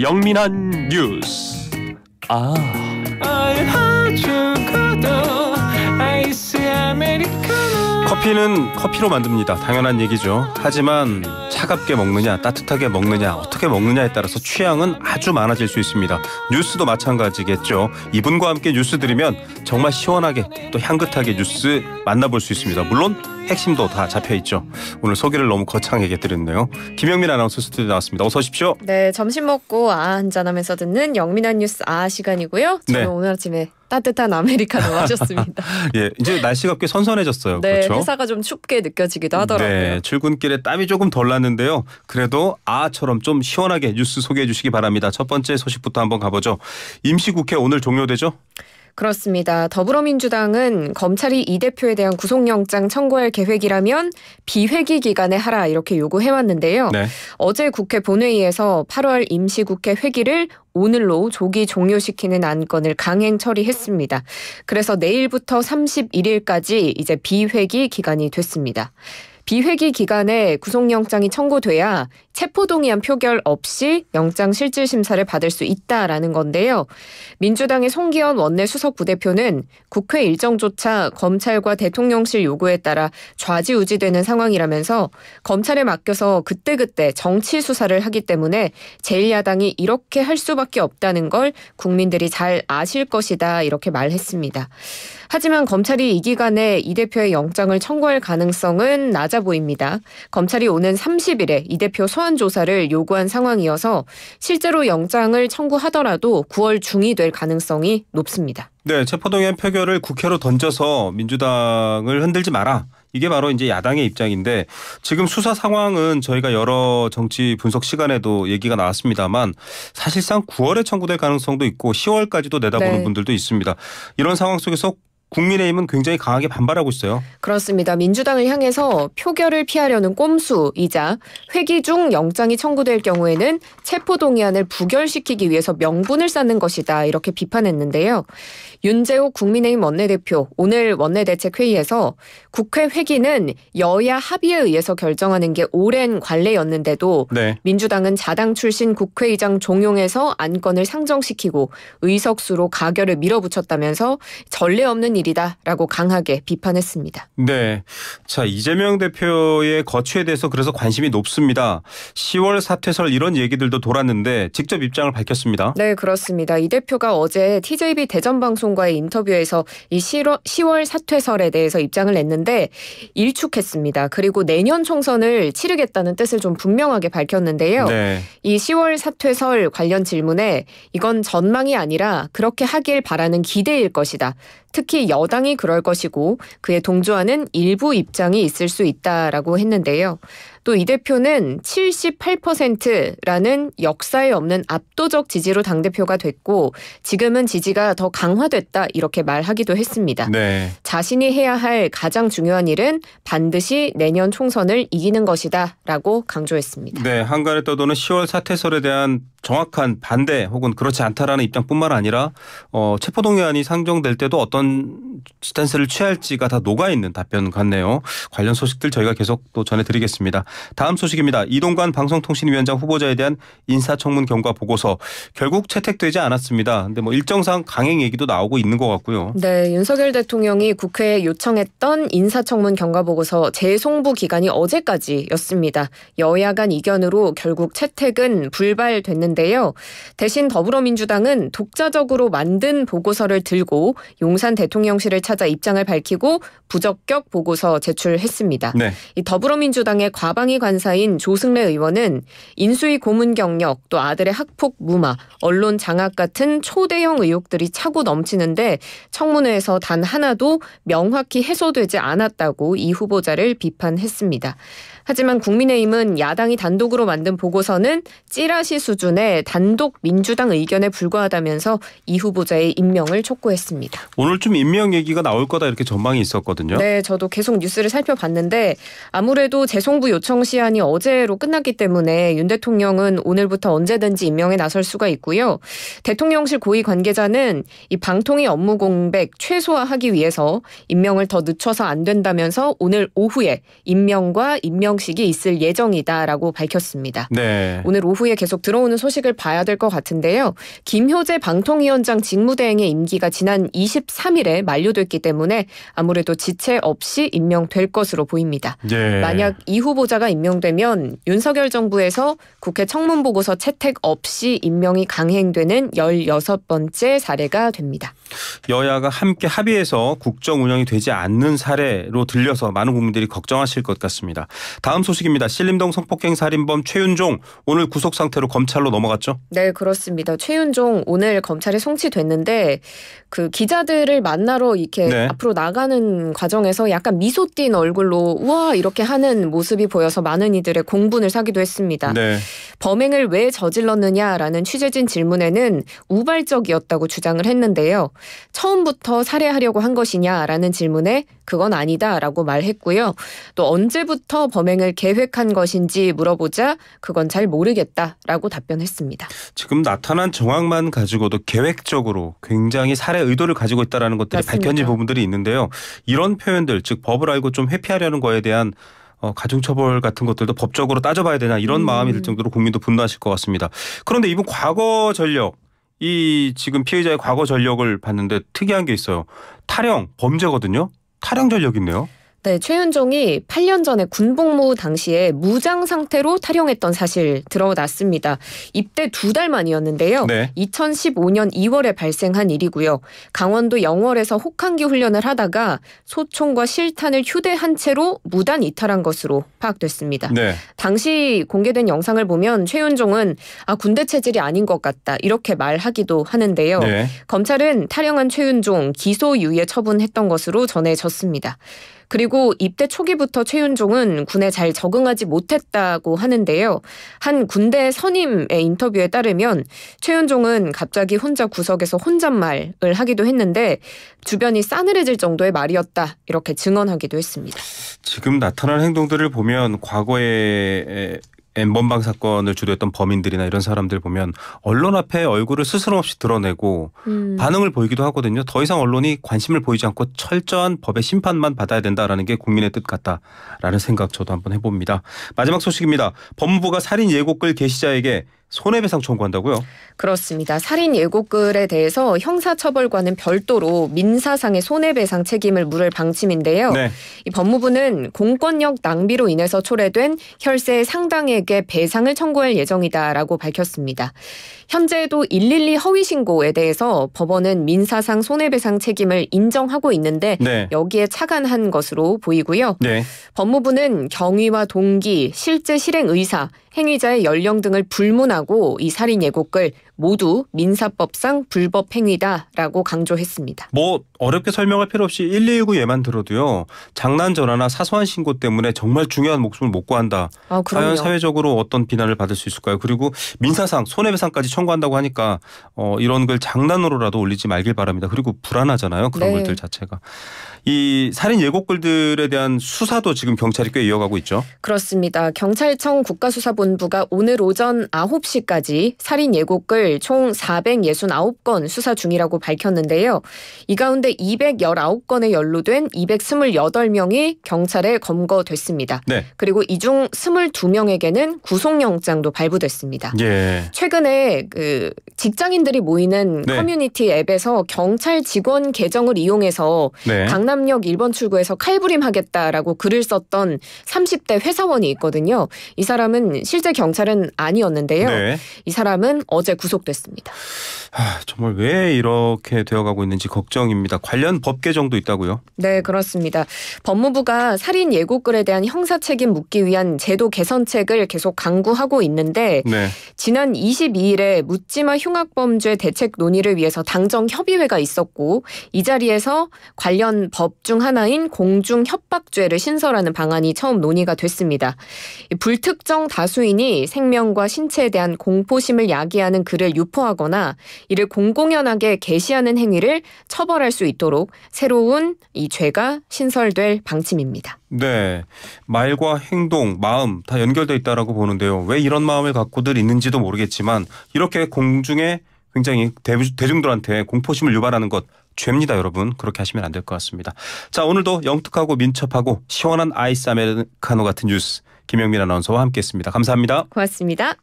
영민한 뉴스. 아. 커피는 커피로 만듭니다. 당연한 얘기죠. 하지만 차갑게 먹느냐, 따뜻하게 먹느냐, 어떻게 먹느냐에 따라서 취향은 아주 많아질 수 있습니다. 뉴스도 마찬가지겠죠. 이분과 함께 뉴스 들으면 정말 시원하게 또 향긋하게 뉴스 만나볼 수 있습니다. 물론 핵심도 다 잡혀 있죠. 오늘 소개를 너무 거창하게 드렸네요. 김영민 아나운서 스튜디오 나왔습니다. 어서 오십시오. 네, 점심 먹고 아 한잔하면서 듣는 영민한 뉴스 아 시간이고요. 저는 네. 오늘 아침에 따뜻한 아메리카노 마셨습니다. 예, 이제 날씨가 꽤 선선해졌어요. 네, 그렇죠? 회사가 좀 춥게 느껴지기도 하더라고요. 네, 출근길에 땀이 조금 덜 났는데요. 그래도 아처럼 좀 시원하게 뉴스 소개해 주시기 바랍니다. 첫 번째 소식부터 한번 가보죠. 임시국회 오늘 종료되죠? 그렇습니다. 더불어민주당은 검찰이 이 대표에 대한 구속영장 청구할 계획이라면 비회기 기간에 하라 이렇게 요구해왔는데요. 네. 어제 국회 본회의에서 8월 임시국회 회기를 오늘로 조기 종료시키는 안건을 강행 처리했습니다. 그래서 내일부터 31일까지 이제 비회기 기간이 됐습니다. 비회기 기간에 구속영장이 청구돼야 체포동의안 표결 없이 영장 실질 심사를 받을 수 있다라는 건데요. 민주당의 송기현 원내 수석 부대표는 국회 일정조차 검찰과 대통령실 요구에 따라 좌지우지되는 상황이라면서 검찰에 맡겨서 그때그때 정치 수사를 하기 때문에 제1야당이 이렇게 할 수밖에 없다는 걸 국민들이 잘 아실 것이다 이렇게 말했습니다. 하지만 검찰이 이 기간에 이 대표의 영장을 청구할 가능성은 낮아 보입니다. 검찰이 오는 30일에 이 대표 소환 소환 조사를 요구한 상황이어서 실제로 영장을 청구하더라도 9월 중이 될 가능성이 높습니다. 네, 체포동의 표결을 국회로 던져서 민주당을 흔들지 마라. 이게 바로 이제 야당의 입장인데 지금 수사 상황은 저희가 여러 정치 분석 시간에도 얘기가 나왔습니다만 사실상 9월에 청구될 가능성도 있고 10월까지도 내다보는 네. 분들도 있습니다. 이런 상황 속에서 국민의힘은 굉장히 강하게 반발하고 있어요. 그렇습니다. 민주당을 향해서 표결을 피하려는 꼼수이자 회기 중 영장이 청구될 경우에는 체포동의안을 부결시키기 위해서 명분을 쌓는 것이다. 이렇게 비판했는데요. 윤재호 국민의힘 원내대표 오늘 원내대책회의에서 국회 회기는 여야 합의에 의해서 결정하는 게 오랜 관례였는데도 네. 민주당은 자당 출신 국회의장 종용해서 안건을 상정시키고 의석수로 가결을 밀어붙였다면서 전례 없는 일이다라고 강하게 비판했습니다. 네. 자, 이재명 대표의 거취에 대해서 그래서 관심이 높습니다. 10월 사퇴설 이런 얘기들도 돌았는데 직접 입장을 밝혔습니다. 네, 그렇습니다. 이 대표가 어제 TJB 대전 방송과의 인터뷰에서 이 10월 사퇴설에 대해서 입장을 냈는데 일축했습니다. 그리고 내년 총선을 치르겠다는 뜻을 좀 분명하게 밝혔는데요. 네. 이 10월 사퇴설 관련 질문에 이건 전망이 아니라 그렇게 하길 바라는 기대일 것이다. 특히 여당이 그럴 것이고 그에 동조하는 일부 입장이 있을 수 있다라고 했는데요. 또이 대표는 78%라는 역사에 없는 압도적 지지로 당대표가 됐고 지금은 지지가 더 강화됐다 이렇게 말하기도 했습니다. 네. 자신이 해야 할 가장 중요한 일은 반드시 내년 총선을 이기는 것이다 라고 강조했습니다. 네. 한가에 떠도는 10월 사태설에 대한 정확한 반대 혹은 그렇지 않다라는 입장뿐만 아니라 어, 체포동의안이 상정될 때도 어떤 스탠스를 취할지가 다 녹아있는 답변 같네요. 관련 소식들 저희가 계속 또 전해드리겠습니다. 다음 소식입니다. 이동관 방송통신위원장 후보자에 대한 인사청문 경과 보고서 결국 채택되지 않았습니다. 근데 뭐 일정상 강행 얘기도 나오고 있는 것 같고요. 네, 윤석열 대통령이 국회에 요청했던 인사청문 경과 보고서 재송부 기간이 어제까지였습니다. 여야 간 이견으로 결국 채택은 불발됐는데요. 대신 더불어민주당은 독자적으로 만든 보고서를 들고 용산 대통령실을 찾아 입장을 밝히고 부적격 보고서 제출했습니다. 네. 이 더불어민주당의 과반 과방위 관사인 조승래 의원은 인수위 고문 경력 또 아들의 학폭 무마, 언론 장악 같은 초대형 의혹들이 차고 넘치는데 청문회에서 단 하나도 명확히 해소되지 않았다고 이 후보자를 비판했습니다. 하지만 국민의힘은 야당이 단독으로 만든 보고서는 찌라시 수준의 단독 민주당 의견에 불과하다면서 이 후보자의 임명을 촉구했습니다. 오늘 좀 임명 얘기가 나올 거다 이렇게 전망이 있었거든요. 네, 저도 계속 뉴스를 살펴봤는데 아무래도 재송부 요청 시한이 어제로 끝났기 때문에 윤 대통령은 오늘부터 언제든지 임명에 나설 수가 있고요. 대통령실 고위 관계자는 이 방통위 업무 공백 최소화하기 위해서 임명을 더 늦춰서 안 된다면서 오늘 오후에 임명과 임명 방식이 있을 예정이다라고 밝혔습니다. 네. 오늘 오후에 계속 들어오는 소식을 봐야 될 것 같은데요. 김효재 방통위원장 직무대행의 임기가 지난 23일에 만료됐기 때문에 아무래도 지체 없이 임명될 것으로 보입니다. 네. 만약 이 후보자가 임명되면 윤석열 정부에서 국회 청문보고서 채택 없이 임명이 강행되는 16번째 사례가 됩니다. 여야가 함께 합의해서 국정 운영이 되지 않는 사례로 들려서 많은 국민들이 걱정하실 것 같습니다. 다음 소식입니다. 신림동 성폭행 살인범 최윤종 오늘 구속 상태로 검찰로 넘어갔죠? 네, 그렇습니다. 최윤종 오늘 검찰에 송치됐는데 그 기자들을 만나러 이렇게 네. 앞으로 나가는 과정에서 약간 미소 띤 얼굴로 우와 이렇게 하는 모습이 보여서 많은 이들의 공분을 사기도 했습니다. 네. 범행을 왜 저질렀느냐라는 취재진 질문에는 우발적이었다고 주장을 했는데요. 처음부터 살해하려고 한 것이냐라는 질문에 그건 아니다라고 말했고요. 또 언제부터 범행을 계획한 것인지 물어보자 그건 잘 모르겠다라고 답변했습니다. 지금 나타난 정황만 가지고도 계획적으로 굉장히 살해 의도를 가지고 있다라는 것들이 밝혀진 부분들이 있는데요. 이런 표현들 즉 법을 알고 좀 회피하려는 거에 대한 어, 가중처벌 같은 것들도 법적으로 따져봐야 되나 이런 음. 마음이 들 정도로 국민도 분노하실 것 같습니다. 그런데 이분 과거 전력 이 지금 피해자의 과거 전력을 봤는데 특이한 게 있어요. 탈영 범죄거든요. 탈영 전력인네요 네, 최윤종이 8년 전에 군복무 당시에 무장 상태로 탈영했던 사실 드러났습니다. 입대 두 달 만이었는데요. 네. 2015년 2월에 발생한 일이고요. 강원도 영월에서 혹한기 훈련을 하다가 소총과 실탄을 휴대한 채로 무단 이탈한 것으로 파악됐습니다. 네. 당시 공개된 영상을 보면 최윤종은 아, 군대 체질이 아닌 것 같다 이렇게 말하기도 하는데요. 네. 검찰은 탈영한 최윤종 기소유예 처분했던 것으로 전해졌습니다. 그리고 그리고 입대 초기부터 최윤종은 군에 잘 적응하지 못했다고 하는데요. 한 군대 선임의 인터뷰에 따르면 최윤종은 갑자기 혼자 구석에서 혼잣말을 하기도 했는데 주변이 싸늘해질 정도의 말이었다 이렇게 증언하기도 했습니다. 지금 나타난 행동들을 보면 과거에 엠번방 사건을 주도했던 범인들이나 이런 사람들 보면 언론 앞에 얼굴을 스스럼없이 드러내고 음. 반응을 보이기도 하거든요. 더 이상 언론이 관심을 보이지 않고 철저한 법의 심판만 받아야 된다라는 게 국민의 뜻 같다라는 생각 저도 한번 해봅니다. 마지막 소식입니다. 법무부가 살인 예고글 게시자에게 손해배상 청구한다고요? 그렇습니다. 살인 예고글에 대해서 형사처벌과는 별도로 민사상의 손해배상 책임을 물을 방침인데요. 네. 이 법무부는 공권력 낭비로 인해서 초래된 혈세 상당액의 배상을 청구할 예정이다라고 밝혔습니다. 현재도 112 허위 신고에 대해서 법원은 민사상 손해배상 책임을 인정하고 있는데 네. 여기에 착안한 것으로 보이고요. 네. 법무부는 경위와 동기, 실제 실행 의사 행위자의 연령 등을 불문하고 이 살인 예고글 모두 민사법상 불법 행위다라고 강조했습니다. 뭐 어렵게 설명할 필요 없이 119 예만 들어도요. 장난 전화나 사소한 신고 때문에 정말 중요한 목숨을 못 구한다. 아, 과연 사회적으로 어떤 비난을 받을 수 있을까요? 그리고 민사상 손해배상까지 청구한다고 하니까 어, 이런 걸 장난으로라도 올리지 말길 바랍니다. 그리고 불안하잖아요. 그런 네. 것들 자체가. 이 살인 예고글들에 대한 수사도 지금 경찰이 꽤 이어가고 있죠. 그렇습니다. 경찰청 국가수사본부가 오늘 오전 9시까지 살인 예고글 오늘 총 469건 수사 중이라고 밝혔는데요. 이 가운데 219건에 연루된 228명이 경찰에 검거됐습니다. 네. 그리고 이 중 22명에게는 구속영장도 발부됐습니다. 예. 최근에 그 직장인들이 모이는 네. 커뮤니티 앱에서 경찰 직원 계정을 이용해서 네. 강남역 1번 출구에서 칼부림하겠다라고 글을 썼던 30대 회사원이 있거든요. 이 사람은 실제 경찰은 아니었는데요. 네. 이 사람은 어제 구속 계속됐습니다. 아, 정말 왜 이렇게 되어가고 있는지 걱정입니다. 관련 법 개정도 있다고요? 네, 그렇습니다. 법무부가 살인 예고글에 대한 형사 책임 묻기 위한 제도 개선책을 계속 강구하고 있는데 네. 지난 22일에 묻지마 흉악범죄 대책 논의를 위해서 당정 협의회가 있었고 이 자리에서 관련 법 중 하나인 공중 협박죄를 신설하는 방안이 처음 논의가 됐습니다. 불특정 다수인이 생명과 신체에 대한 공포심을 야기하는 글을 이를 유포하거나 이를 공공연하게 게시하는 행위를 처벌할 수 있도록 새로운 이 죄가 신설될 방침입니다. 네. 말과 행동, 마음 다 연결돼 있다라고 보는데요. 왜 이런 마음을 갖고들 있는지도 모르겠지만 이렇게 공중에 굉장히 대중들한테 공포심을 유발하는 것 죄입니다, 여러분. 그렇게 하시면 안 될 것 같습니다. 자, 오늘도 영특하고 민첩하고 시원한 아이스 아메리카노 같은 뉴스 김영민 아나운서와 함께했습니다. 감사합니다. 고맙습니다.